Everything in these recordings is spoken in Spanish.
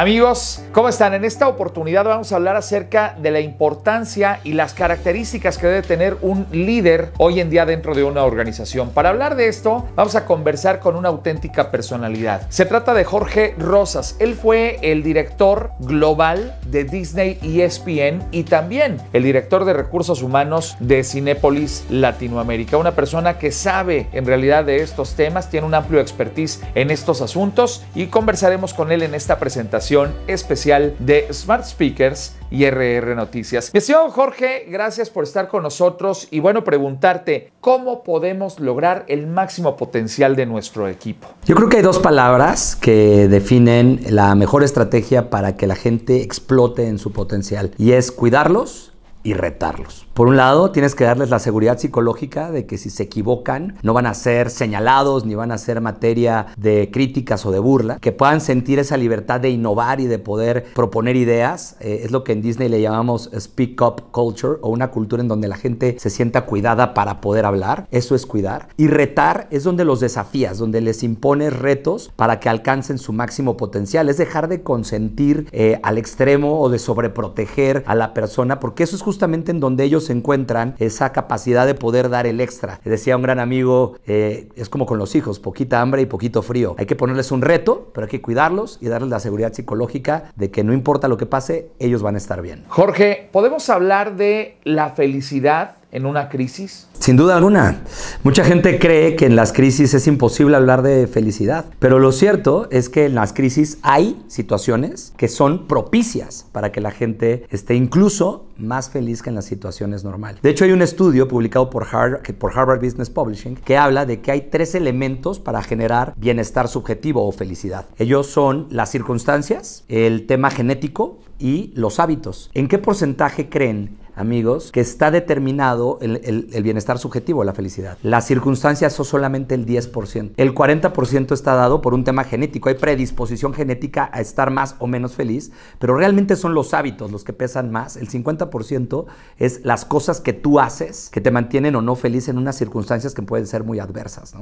Amigos, ¿cómo están? En esta oportunidad vamos a hablar acerca de la importancia y las características que debe tener un líder hoy en día dentro de una organización. Para hablar de esto, vamos a conversar con una auténtica personalidad. Se trata de Jorge Rosas. Él fue el director global de Disney y ESPN y también el director de recursos humanos de Cinepolis Latinoamérica. Una persona que sabe en realidad de estos temas, tiene un amplio expertise en estos asuntos y conversaremos con él en esta presentación especial de Smart Speakers y RR Noticias. Mi estimado Jorge, gracias por estar con nosotros y bueno, preguntarte cómo podemos lograr el máximo potencial de nuestro equipo. Yo creo que hay dos palabras que definen la mejor estrategia para que la gente explote en su potencial y es cuidarlos y retarlos. Por un lado, tienes que darles la seguridad psicológica de que si se equivocan, no van a ser señalados ni van a ser materia de críticas o de burla, que puedan sentir esa libertad de innovar y de poder proponer ideas. Eh, es lo que en Disney le llamamos speak up culture o una cultura en donde la gente se sienta cuidada para poder hablar. Eso es cuidar. Y retar es donde los desafías, donde les impones retos para que alcancen su máximo potencial. Es dejar de consentir eh, al extremo o de sobreproteger a la persona, porque eso es justamente en donde ellos se encuentran esa capacidad de poder dar el extra. Decía un gran amigo, eh, es como con los hijos, poquita hambre y poquito frío. Hay que ponerles un reto, pero hay que cuidarlos y darles la seguridad psicológica de que no importa lo que pase, ellos van a estar bien. Jorge, podemos hablar de la felicidad en una crisis? Sin duda alguna. Mucha gente cree que en las crisis es imposible hablar de felicidad, pero lo cierto es que en las crisis hay situaciones que son propicias para que la gente esté incluso más feliz que en las situaciones normales. De hecho, hay un estudio publicado por Harvard, Business Publishing que habla de que hay tres elementos para generar bienestar subjetivo o felicidad. Ellos son las circunstancias, el tema genético y los hábitos. ¿En qué porcentaje creen amigos, que está determinado el, bienestar subjetivo, la felicidad. Las circunstancias son solamente el 10%. El 40% está dado por un tema genético. Hay predisposición genética a estar más o menos feliz, pero realmente son los hábitos los que pesan más. El 50% es las cosas que tú haces que te mantienen o no feliz en unas circunstancias que pueden ser muy adversas.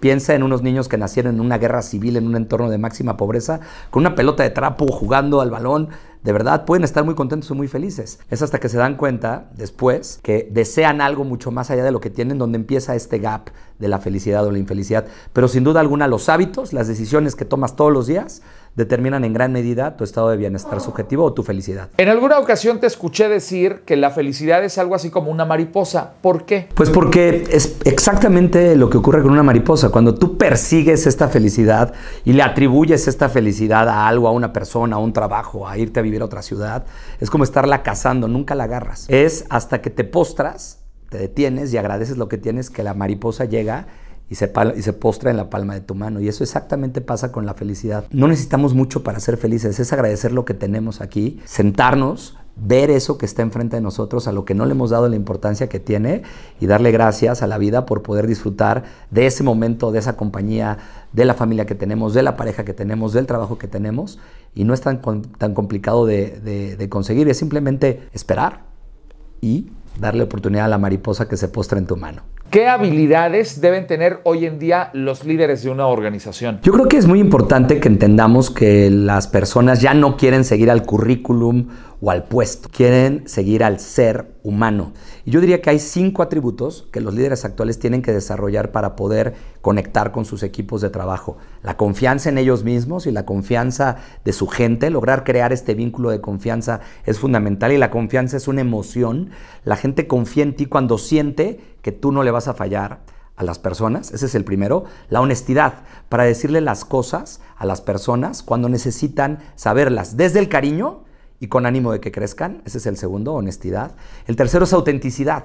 Piensa en unos niños que nacieron en una guerra civil, en un entorno de máxima pobreza, con una pelota de trapo, jugando al balón, de verdad pueden estar muy contentos o muy felices. Es hasta que se dan cuenta después que desean algo mucho más allá de lo que tienen donde empieza este gap de la felicidad o la infelicidad. Pero sin duda alguna los hábitos, las decisiones que tomas todos los días, determinan en gran medida tu estado de bienestar subjetivo o tu felicidad. En alguna ocasión te escuché decir que la felicidad es algo así como una mariposa. ¿Por qué? Pues porque es exactamente lo que ocurre con una mariposa. Cuando tú persigues esta felicidad y le atribuyes esta felicidad a algo, a una persona, a un trabajo, a irte a vivir a otra ciudad, es como estarla cazando, nunca la agarras. Es hasta que te postras te detienes y agradeces lo que tienes, que la mariposa llega y se, y se postra en la palma de tu mano. Y eso exactamente pasa con la felicidad. No necesitamos mucho para ser felices, es agradecer lo que tenemos aquí, sentarnos, ver eso que está enfrente de nosotros, a lo que no le hemos dado la importancia que tiene y darle gracias a la vida por poder disfrutar de ese momento, de esa compañía, de la familia que tenemos, de la pareja que tenemos, del trabajo que tenemos. Y no es tan, tan complicado de, de conseguir, es simplemente esperar y darle oportunidad a la mariposa que se postra en tu mano. ¿Qué habilidades deben tener hoy en día los líderes de una organización? Yo creo que es muy importante que entendamos que las personas ya no quieren seguir al currículum o al puesto, quieren seguir al ser humano. Y yo diría que hay cinco atributos que los líderes actuales tienen que desarrollar para poder conectar con sus equipos de trabajo. La confianza en ellos mismos y la confianza de su gente. Lograr crear este vínculo de confianza es fundamental y la confianza es una emoción. La gente confía en ti cuando siente que tú no le vas a fallar a las personas, ese es el primero, la honestidad, para decirle las cosas a las personas cuando necesitan saberlas, desde el cariño, y con ánimo de que crezcan. Ese es el segundo, honestidad. El tercero es autenticidad.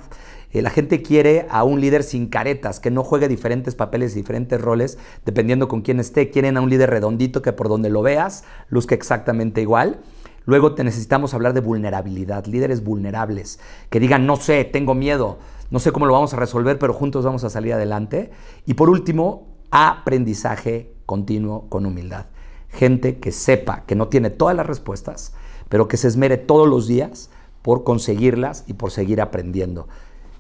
Eh, la gente quiere a un líder sin caretas, que no juegue diferentes papeles y diferentes roles dependiendo con quién esté. Quieren a un líder redondito que por donde lo veas luzca exactamente igual. Luego te necesitamos hablar de vulnerabilidad, líderes vulnerables, que digan, no sé, tengo miedo, no sé cómo lo vamos a resolver, pero juntos vamos a salir adelante. Y por último, aprendizaje continuo con humildad. Gente que sepa que no tiene todas las respuestas, pero que se esmere todos los días por conseguirlas y por seguir aprendiendo.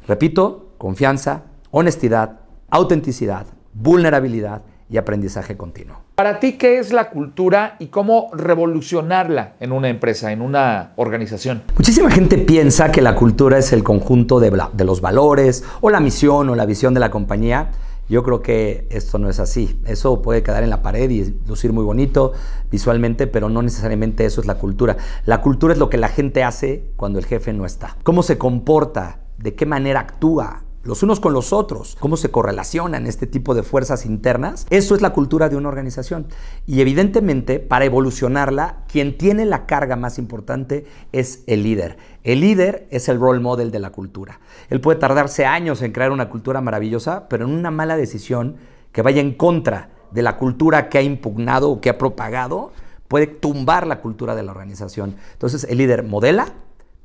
Repito, confianza, honestidad, autenticidad, vulnerabilidad y aprendizaje continuo. Para ti, ¿qué es la cultura y cómo revolucionarla en una empresa, en una organización? Muchísima gente piensa que la cultura es el conjunto de, los valores o la misión o la visión de la compañía yo creo que esto no es así. Eso puede quedar en la pared y lucir muy bonito visualmente, pero no necesariamente eso es la cultura. La cultura es lo que la gente hace cuando el jefe no está. Cómo se comporta, de qué manera actúa, los unos con los otros, cómo se correlacionan este tipo de fuerzas internas. Eso es la cultura de una organización. Y evidentemente, para evolucionarla, quien tiene la carga más importante es el líder. El líder es el role model de la cultura. Él puede tardarse años en crear una cultura maravillosa, pero en una mala decisión que vaya en contra de la cultura que ha impugnado o que ha propagado, puede tumbar la cultura de la organización. Entonces, el líder modela,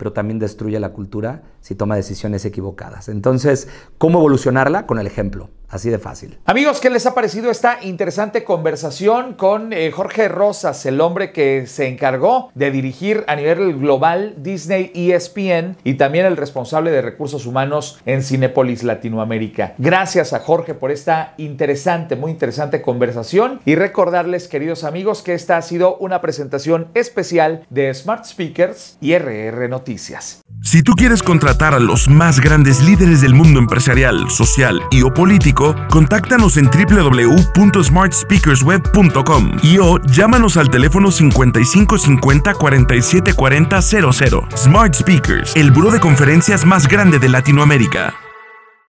pero también destruye la cultura si toma decisiones equivocadas. Entonces, ¿cómo evolucionarla? Con el ejemplo. Así de fácil. Amigos, ¿qué les ha parecido esta interesante conversación con eh, Jorge Rosas, el hombre que se encargó de dirigir a nivel global Disney ESPN y también el responsable de recursos humanos en Cinepolis Latinoamérica? Gracias a Jorge por esta interesante, muy interesante conversación y recordarles, queridos amigos, que esta ha sido una presentación especial de Smart Speakers y RR Noticias. Si tú quieres contratar a los más grandes líderes del mundo empresarial, social y o político, contáctanos en www.smartspeakersweb.com y o llámanos al teléfono 5550 00 Smart Speakers, el buró de conferencias más grande de Latinoamérica.